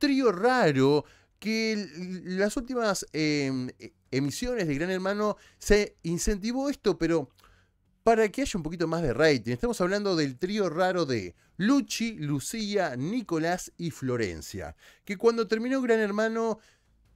trío raro que las últimas em, e, emisiones de Gran Hermano se incentivó esto, pero para que haya un poquito más de rating, estamos hablando del trío raro de Luchi, Lucía, Nicolás y Florencia, que cuando terminó Gran Hermano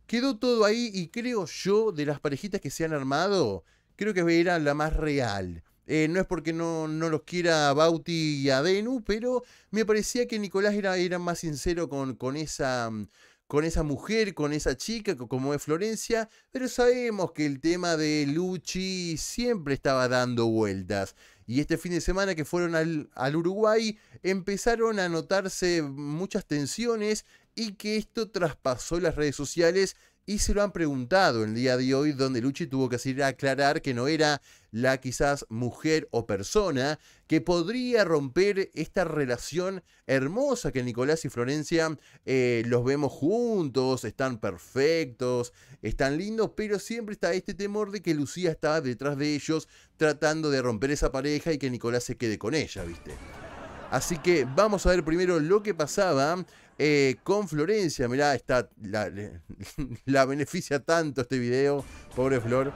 quedó todo ahí y creo yo de las parejitas que se han armado, creo que era la más real. Eh, no es porque no, los quiera Bauti y Adenu, pero me parecía que Nicolás era, era más sincero con, con, esa, mm, con esa mujer, con esa chica, como es Florencia. Pero sabemos que el tema de Luchi siempre estaba dando vueltas. Y este fin de semana que fueron al, al Uruguay empezaron a notarse muchas tensiones y que esto traspasó las redes sociales y se lo han preguntado el día de hoy, donde Luchi tuvo que salir a aclarar que no era la quizás mujer o persona que podría romper esta relación hermosa que Nicolás y Florencia eh, los vemos juntos, están perfectos, están lindos, pero siempre está este temor de que Lucía estaba detrás de ellos tratando de romper esa pareja y que Nicolás se quede con ella, ¿viste? Así que vamos a ver primero lo que pasaba eh, con Florencia. mira, está, la, beneficia tanto este video, pobre Flor.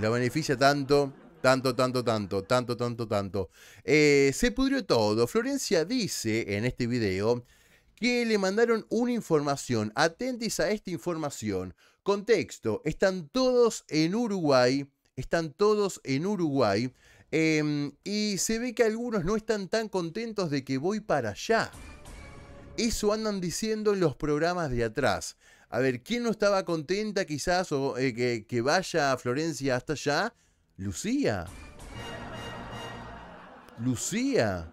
La beneficia tanto, tanto, tanto, tanto, tanto, tanto, tanto. Eh, se pudrió todo. Florencia dice en este video que le mandaron una información. Atentis a esta información. Contexto, están todos en Uruguay. Están todos en Uruguay. Em, y se ve que algunos no están tan contentos de que voy para allá. Eso andan diciendo en los programas de atrás. A ver, ¿quién no estaba contenta quizás o, eh, que, vaya a Florencia hasta allá? Lucía. Lucía.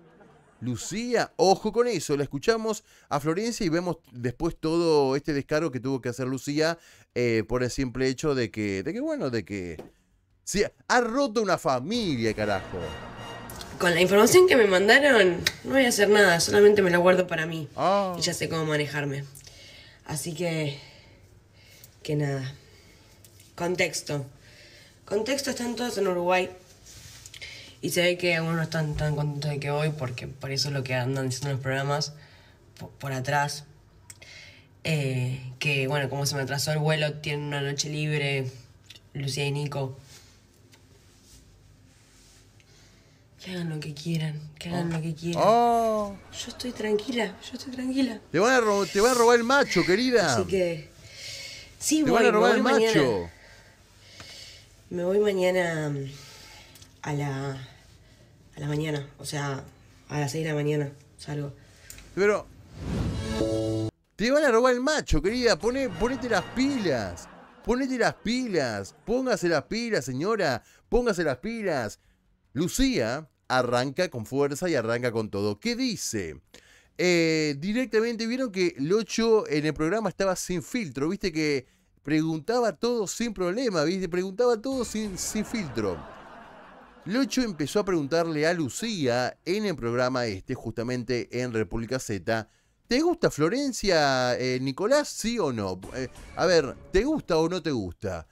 Lucía, ojo con eso, la escuchamos a Florencia y vemos después todo este descaro que tuvo que hacer Lucía eh, por el simple hecho de que, de que bueno, de que... ha roto una familia, carajo con la información que me mandaron, no voy a hacer nada, solamente me la guardo para mí. Ah. Y ya sé cómo manejarme. Así que, que nada. Contexto. Contexto están todos en Uruguay. Y se ve que algunos no están tan contentos de que voy, porque por eso es lo que andan diciendo los programas, por, atrás. Eh, que bueno, como se me atrasó el vuelo, tienen una noche libre, Lucía y Nico. Que hagan lo que quieran, que hagan lo que quieran. Oh. Yo estoy tranquila, yo estoy tranquila. Te van a, robar el macho, querida. Así que. Sí, te van a robar el macho. Me voy mañana mm, a la. a la mañana. O sea, a las 6 de la mañana. Salgo. Pero. Te van a robar el macho, querida. ponete las pilas. Ponete las pilas. Póngase las pilas, señora. Póngase las pilas. Lucía arranca con fuerza y arranca con todo. ¿Qué dice? Eh, directamente vieron que Locho en el programa estaba sin filtro, viste que preguntaba todo sin problema, viste, preguntaba todo sin, sin filtro. Locho empezó a preguntarle a Lucía en el programa este, justamente en República Z, ¿te gusta Florencia, eh, Nicolás? ¿Sí o no? Eh, a ver, ¿te gusta o no te gusta?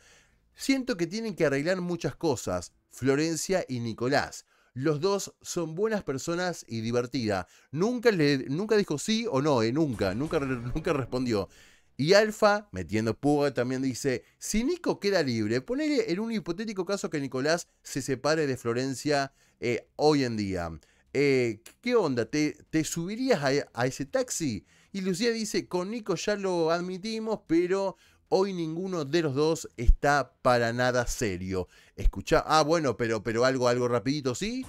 Siento que tienen que arreglar muchas cosas, Florencia y Nicolás. Los dos son buenas personas y divertida. Nunca, le, nunca dijo sí o no, eh, nunca, nunca, nunca respondió. Y Alfa, metiendo puga, también dice, si Nico queda libre, ponele en un hipotético caso que Nicolás se separe de Florencia eh, hoy en día. Eh, ¿Qué onda? ¿Te, te subirías a, a, ese taxi? Y Lucía dice, con Nico ya lo admitimos, pero hoy ninguno de los dos está para nada serio. Escucha, ah, bueno, pero, pero algo, algo rapidito, ¿sí?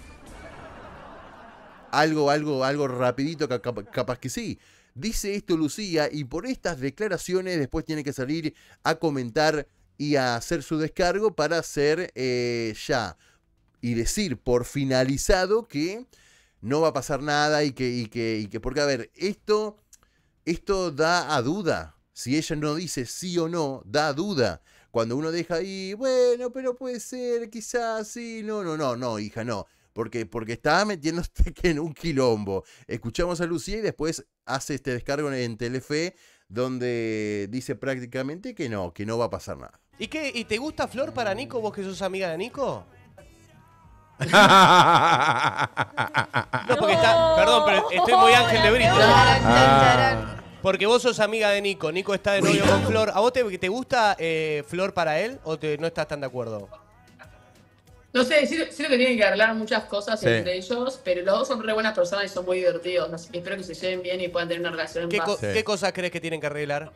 Algo, algo, algo rapidito, capaz que sí. Dice esto Lucía y por estas declaraciones después tiene que salir a comentar y a hacer su descargo para hacer eh, ya y decir por finalizado que no va a pasar nada y que, que, que porque a ver, esto, esto da a duda si ella no dice sí o no, da duda. Cuando uno deja ahí, bueno, pero puede ser, quizás sí, no, no, no, no, hija, no. Porque, porque estaba metiéndose en un quilombo. Escuchamos a Lucía y después hace este descargo en Telefe donde dice prácticamente que no, que no va a pasar nada. ¿Y qué? ¿Y te gusta Flor para Nico, vos que sos amiga de Nico? no, porque está. Perdón, pero estoy muy ángel de brito. Ah. Porque vos sos amiga de Nico, Nico está de novio con Flor. ¿A vos te, gusta eh, Flor para él o no estás tan de acuerdo? No sé, sí, que tienen que arreglar muchas cosas entre ellos, pero los dos son re buenas personas y son muy divertidos. espero que se lleven bien y puedan tener una relación en paz. ¿Qué cosas crees que tienen que arreglar?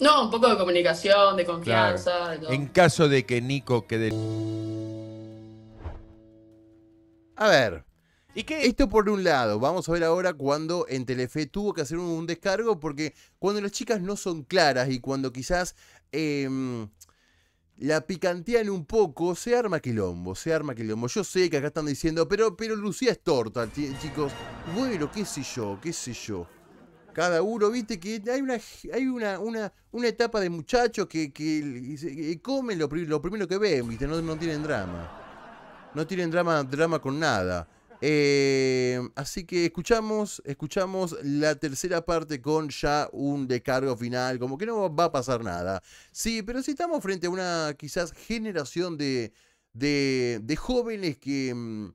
No, un poco de comunicación, de confianza. En caso de que Nico quede. A ver. ¿Y qué? Esto por un lado, vamos a ver ahora cuando en Telefe tuvo que hacer un, descargo, porque cuando las chicas no son claras y cuando quizás em, la picantean un poco, se arma quilombo, se arma quilombo. Yo sé que acá están diciendo, pero, pero Lucía es torta, chicos. Bueno, qué sé yo, qué sé yo. Cada uno, viste que hay una, hay una, etapa de muchachos que, que, comen lo, primero que ven, viste, no, no tienen drama. No tienen drama, drama con nada. Eh, así que escuchamos, escuchamos la tercera parte con ya un descargo final, como que no va a pasar nada. Sí, pero si estamos frente a una quizás generación de, de, jóvenes que, mm,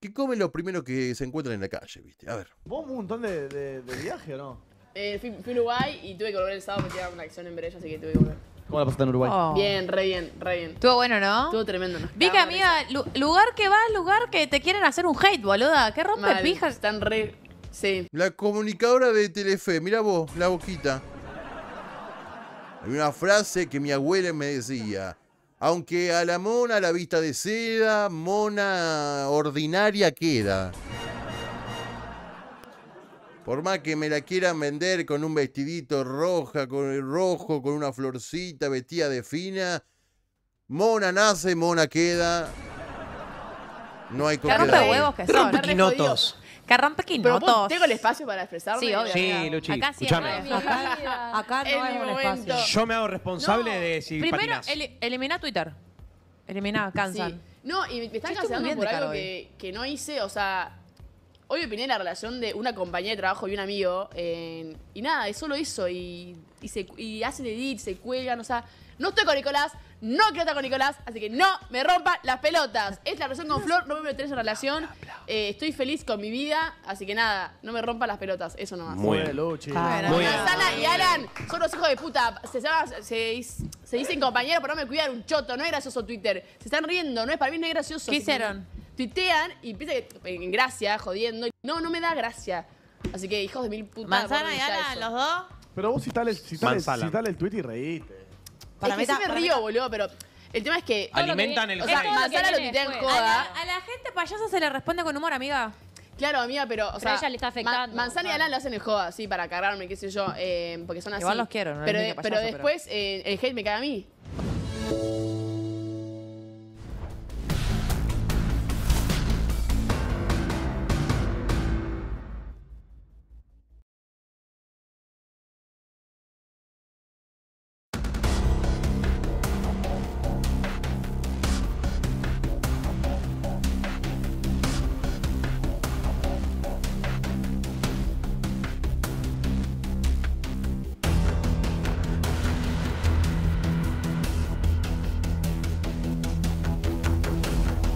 que comen lo primero que se encuentran en la calle, ¿viste? A ver. ¿Vos un montón de, viaje o no? Eh, fui, a Uruguay y tuve que volver el sábado porque era una acción en Berella, así que tuve que volver. ¿Cómo la pasaste en Uruguay? Oh. Bien, re bien, re bien. Estuvo bueno, ¿no? Estuvo tremendo. ¿no? Ví amiga, lugar que vas, lugar que te quieren hacer un hate, boluda. ¿Qué rompe pijas? Están re. Sí. La comunicadora de Telefe, mira vos, la boquita. Hay una frase que mi abuela me decía. Aunque a la mona la vista de seda, mona ordinaria queda. Por más que me la quieran vender con un vestidito roja, con el rojo, con una florcita vestida de fina, mona nace, mona queda. No hay coquedad. huevos que son. quinotos. Pero quinotos. tengo el espacio para expresarme. Sí, Sí, Luchi, acá sí, Acá, no hay un espacio. Yo me hago responsable de si Primero, Twitter. Eliminá, cansan. No, y me están cansando por algo que, que no hice, o sea Hoy opiné la relación de una compañía de trabajo y un amigo. y nada, es solo eso. Y, y, se, y hacen edit, se cuelgan. O sea, no estoy con Nicolás, no quiero estar con Nicolás, así que no me rompa las pelotas. Es la relación con Flor, no me en esa relación. Eh, estoy feliz con mi vida, así que nada, no me rompa las pelotas. Eso nomás. Muy bien. y Alan son los hijos de puta. Se, se, dicen compañeros, pero no me cuidar un choto. No es gracioso Twitter. Se están riendo, no es para mí, no es gracioso. ¿Qué hicieron? tuitean y piensan que en gracia, jodiendo. No, no me da gracia. Así que, hijos de mil putas. ¿Manzana y Ana, los dos? Pero vos citale, citale, el tweet y reíte. Para mí sí me río, boludo, pero el tema es que... Alimentan el hate. Manzana lo en A joda. la, a la gente payaso se le responde con humor, amiga. Claro, amiga, pero. O sea, ella le está afectando, Manzana y Alan lo hacen en joda, sí, para cargarme, qué sé yo, eh, porque son así. Igual los quiero, no pero, pero después eh, el hate me cae a mí.